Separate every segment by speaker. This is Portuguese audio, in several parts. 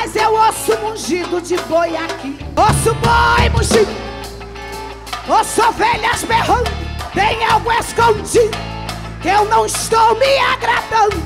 Speaker 1: Mas eu osso mungido de boi aqui. Osso boi mungido. Osso ovelhas berrando. Tem algo escondido que eu não estou me agradando.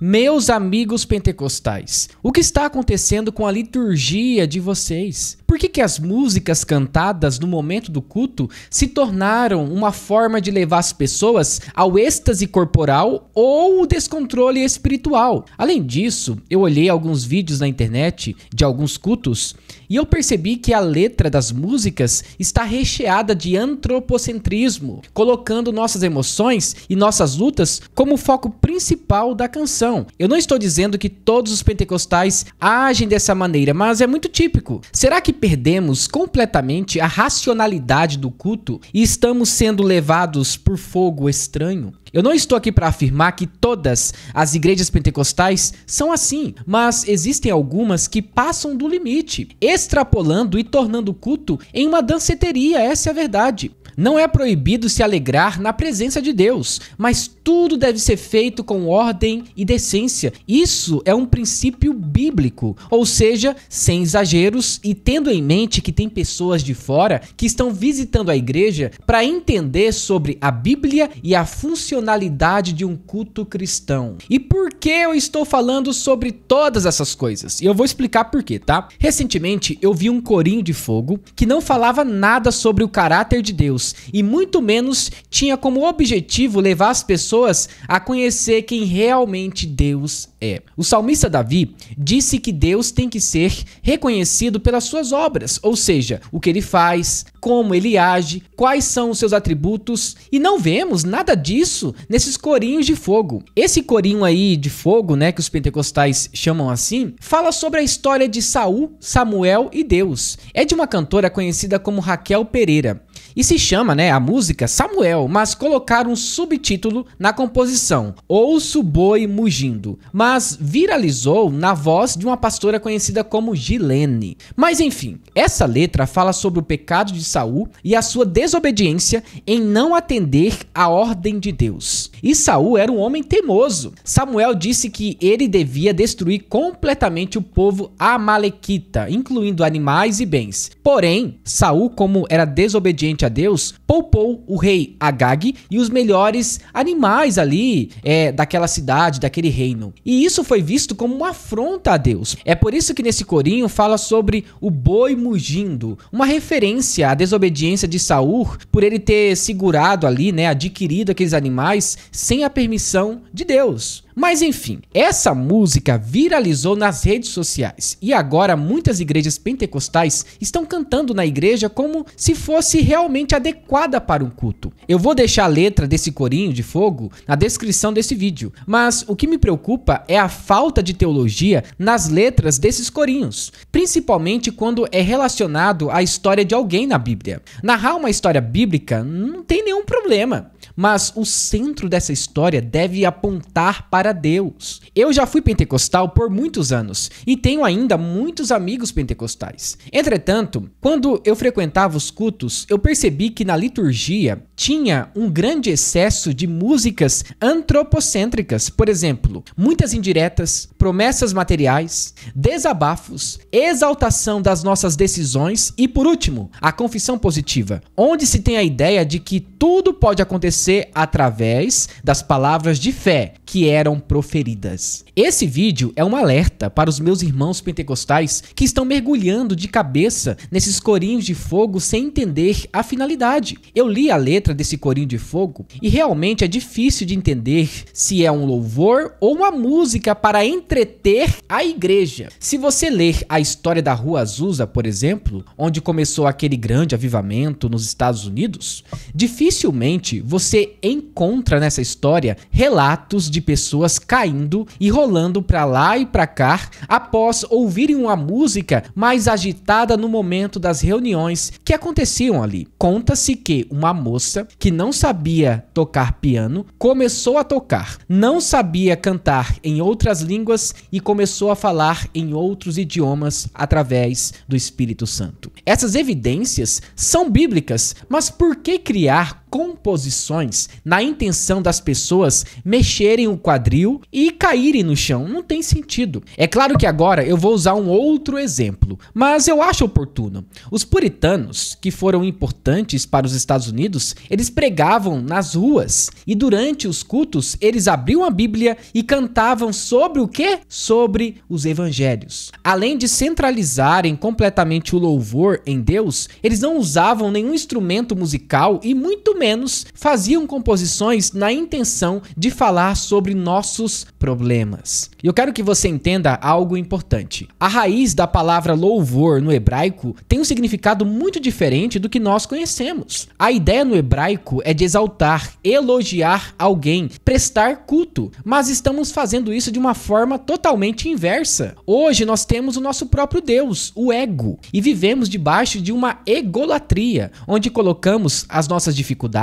Speaker 1: Meus amigos pentecostais, o que está acontecendo com a liturgia de vocês? Por que, que as músicas cantadas no momento do culto se tornaram uma forma de levar as pessoas ao êxtase corporal ou o descontrole espiritual? Além disso, eu olhei alguns vídeos na internet de alguns cultos e eu percebi que a letra das músicas está recheada de antropocentrismo, colocando nossas emoções e nossas lutas como foco principal da canção. Eu não estou dizendo que todos os pentecostais agem dessa maneira, mas é muito típico. Será que perdemos completamente a racionalidade do culto e estamos sendo levados por fogo estranho? Eu não estou aqui para afirmar que todas as igrejas pentecostais são assim, mas existem algumas que passam do limite, extrapolando e tornando o culto em uma danceteria, essa é a verdade. Não é proibido se alegrar na presença de Deus, mas tudo deve ser feito com ordem e decência. Isso é um princípio bíblico, ou seja, sem exageros e tendo em mente que tem pessoas de fora que estão visitando a igreja para entender sobre a Bíblia e a funcionalidade de um culto cristão. E por que eu estou falando sobre todas essas coisas? E eu vou explicar por quê, tá? Recentemente eu vi um corinho de fogo que não falava nada sobre o caráter de Deus e muito menos tinha como objetivo levar as pessoas pessoas a conhecer quem realmente Deus é. O salmista Davi disse que Deus tem que ser reconhecido pelas suas obras, ou seja, o que ele faz, como ele age, quais são os seus atributos, e não vemos nada disso nesses corinhos de fogo. Esse corinho aí de fogo, né, que os pentecostais chamam assim, fala sobre a história de Saul, Samuel e Deus. É de uma cantora conhecida como Raquel Pereira e se chama, né, a música Samuel, mas colocaram um subtítulo na composição: Ouço Boi Mugindo, mas viralizou na voz de uma pastora conhecida como Gilene. Mas enfim, essa letra fala sobre o pecado de Saul e a sua desobediência em não atender à ordem de Deus. E Saul era um homem teimoso. Samuel disse que ele devia destruir completamente o povo amalequita, incluindo animais e bens. Porém, Saul, como era desobediente a Deus, poupou o rei Agag e os melhores animais ali é, daquela cidade, daquele reino. E isso foi visto como uma afronta a Deus. É por isso que nesse corinho fala sobre o boi mugindo, uma referência à desobediência de Saul por ele ter segurado ali, né, adquirido aqueles animais sem a permissão de Deus. Mas enfim, essa música viralizou nas redes sociais e agora muitas igrejas pentecostais estão cantando na igreja como se fosse realmente adequada para um culto. Eu vou deixar a letra desse corinho de fogo na descrição desse vídeo, mas o que me preocupa é a falta de teologia nas letras desses corinhos, principalmente quando é relacionado à história de alguém na Bíblia. Narrar uma história bíblica não tem nenhum problema mas o centro dessa história deve apontar para Deus. Eu já fui pentecostal por muitos anos e tenho ainda muitos amigos pentecostais. Entretanto, quando eu frequentava os cultos, eu percebi que na liturgia tinha um grande excesso de músicas antropocêntricas, por exemplo, muitas indiretas, promessas materiais, desabafos, exaltação das nossas decisões e, por último, a confissão positiva, onde se tem a ideia de que tudo pode acontecer você através das palavras de fé que eram proferidas. Esse vídeo é um alerta para os meus irmãos pentecostais que estão mergulhando de cabeça nesses corinhos de fogo sem entender a finalidade. Eu li a letra desse corinho de fogo e realmente é difícil de entender se é um louvor ou uma música para entreter a igreja. Se você ler a história da Rua Azusa, por exemplo, onde começou aquele grande avivamento nos Estados Unidos, dificilmente você encontra nessa história relatos de pessoas caindo e rolando para lá e para cá após ouvirem uma música mais agitada no momento das reuniões que aconteciam ali. Conta-se que uma moça que não sabia tocar piano começou a tocar, não sabia cantar em outras línguas e começou a falar em outros idiomas através do Espírito Santo. Essas evidências são bíblicas, mas por que criar composições na intenção das pessoas mexerem o quadril e caírem no chão. Não tem sentido. É claro que agora eu vou usar um outro exemplo, mas eu acho oportuno. Os puritanos, que foram importantes para os Estados Unidos, eles pregavam nas ruas e durante os cultos eles abriam a Bíblia e cantavam sobre o que? Sobre os evangelhos. Além de centralizarem completamente o louvor em Deus, eles não usavam nenhum instrumento musical e muito menos menos, faziam composições na intenção de falar sobre nossos problemas. E eu quero que você entenda algo importante. A raiz da palavra louvor no hebraico tem um significado muito diferente do que nós conhecemos. A ideia no hebraico é de exaltar, elogiar alguém, prestar culto, mas estamos fazendo isso de uma forma totalmente inversa. Hoje nós temos o nosso próprio Deus, o ego, e vivemos debaixo de uma egolatria, onde colocamos as nossas dificuldades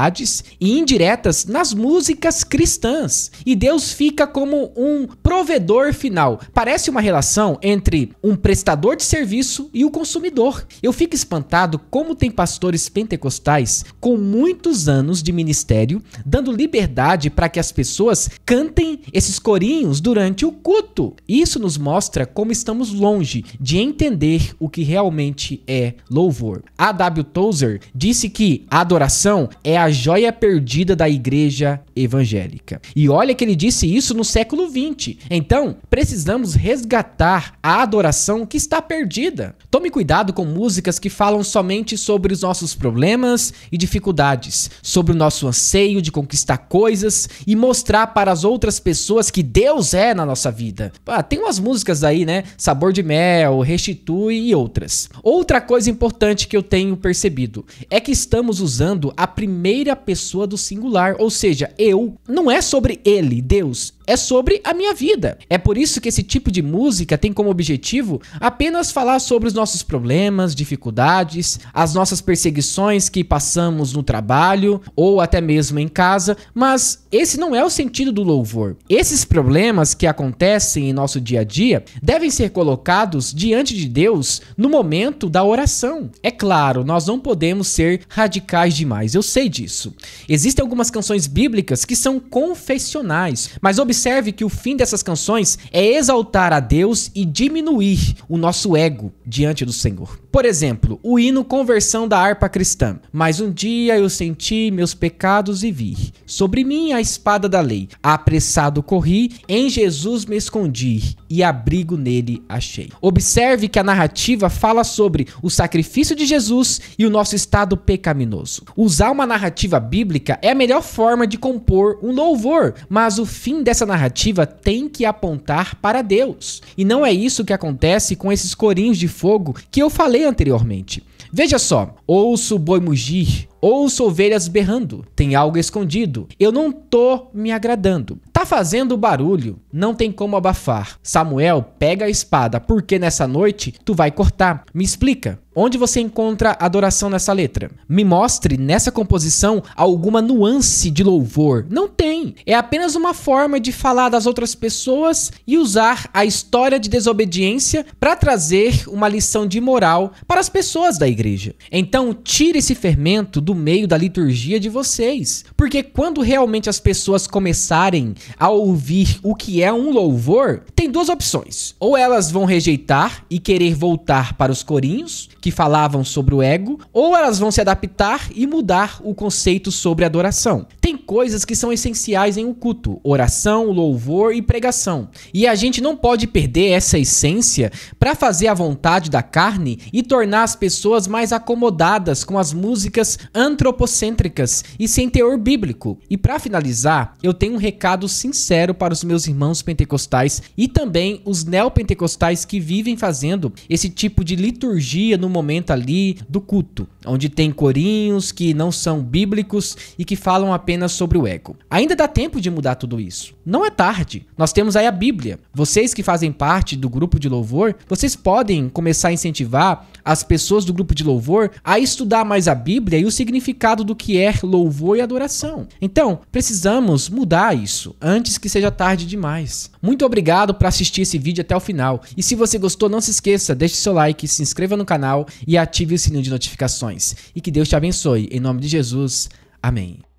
Speaker 1: e indiretas nas músicas cristãs. E Deus fica como um provedor final. Parece uma relação entre um prestador de serviço e o consumidor. Eu fico espantado como tem pastores pentecostais com muitos anos de ministério dando liberdade para que as pessoas cantem esses corinhos durante o culto. Isso nos mostra como estamos longe de entender o que realmente é louvor. A W. Tozer disse que a adoração é é a joia perdida da igreja evangélica. E olha que ele disse isso no século 20. Então, precisamos resgatar a adoração que está perdida. Tome cuidado com músicas que falam somente sobre os nossos problemas e dificuldades, sobre o nosso anseio de conquistar coisas e mostrar para as outras pessoas que Deus é na nossa vida. Ah, tem umas músicas aí, né? Sabor de mel, restitui e outras. Outra coisa importante que eu tenho percebido é que estamos usando a primeira primeira pessoa do singular, ou seja, eu. Não é sobre ele, Deus é sobre a minha vida. É por isso que esse tipo de música tem como objetivo apenas falar sobre os nossos problemas, dificuldades, as nossas perseguições que passamos no trabalho ou até mesmo em casa, mas esse não é o sentido do louvor. Esses problemas que acontecem em nosso dia a dia devem ser colocados diante de Deus no momento da oração. É claro, nós não podemos ser radicais demais, eu sei disso. Existem algumas canções bíblicas que são confessionais, mas observe Observe que o fim dessas canções é exaltar a Deus e diminuir o nosso ego diante do Senhor. Por exemplo, o hino Conversão da Harpa Cristã. Mais um dia eu senti meus pecados e vi. Sobre mim a espada da lei. Apressado corri, em Jesus me escondi e abrigo nele achei. Observe que a narrativa fala sobre o sacrifício de Jesus e o nosso estado pecaminoso. Usar uma narrativa bíblica é a melhor forma de compor um louvor, mas o fim dessa narrativa tem que apontar para Deus. E não é isso que acontece com esses corinhos de fogo que eu falei anteriormente. Veja só, ouço o boi mugir, ouço ovelhas berrando, tem algo escondido. Eu não tô me agradando. Tá fazendo barulho, não tem como abafar. Samuel, pega a espada, porque nessa noite tu vai cortar. Me explica. Onde você encontra adoração nessa letra? Me mostre nessa composição alguma nuance de louvor. Não tem. É apenas uma forma de falar das outras pessoas e usar a história de desobediência para trazer uma lição de moral para as pessoas da igreja. Então, tire esse fermento do meio da liturgia de vocês, porque quando realmente as pessoas começarem a ouvir o que é um louvor, tem duas opções: ou elas vão rejeitar e querer voltar para os corinhos, que falavam sobre o ego, ou elas vão se adaptar e mudar o conceito sobre adoração. Tem coisas que são essenciais em um culto: oração, louvor e pregação. E a gente não pode perder essa essência para fazer a vontade da carne e tornar as pessoas mais acomodadas com as músicas antropocêntricas e sem teor bíblico. E para finalizar, eu tenho um recado sincero para os meus irmãos pentecostais e também os neopentecostais que vivem fazendo esse tipo de liturgia no momento ali do culto, onde tem corinhos que não são bíblicos e que falam apenas sobre o ego. Ainda dá tempo de mudar tudo isso. Não é tarde. Nós temos aí a Bíblia. Vocês que fazem parte do grupo de louvor, vocês podem começar a incentivar as pessoas do grupo de louvor a estudar mais a Bíblia e o significado do que é louvor e adoração. Então, precisamos mudar isso antes que seja tarde demais. Muito obrigado por assistir esse vídeo até o final. E se você gostou, não se esqueça, deixe seu like, se inscreva no canal canal e ative o sininho de notificações. E que Deus te abençoe. Em nome de Jesus. Amém.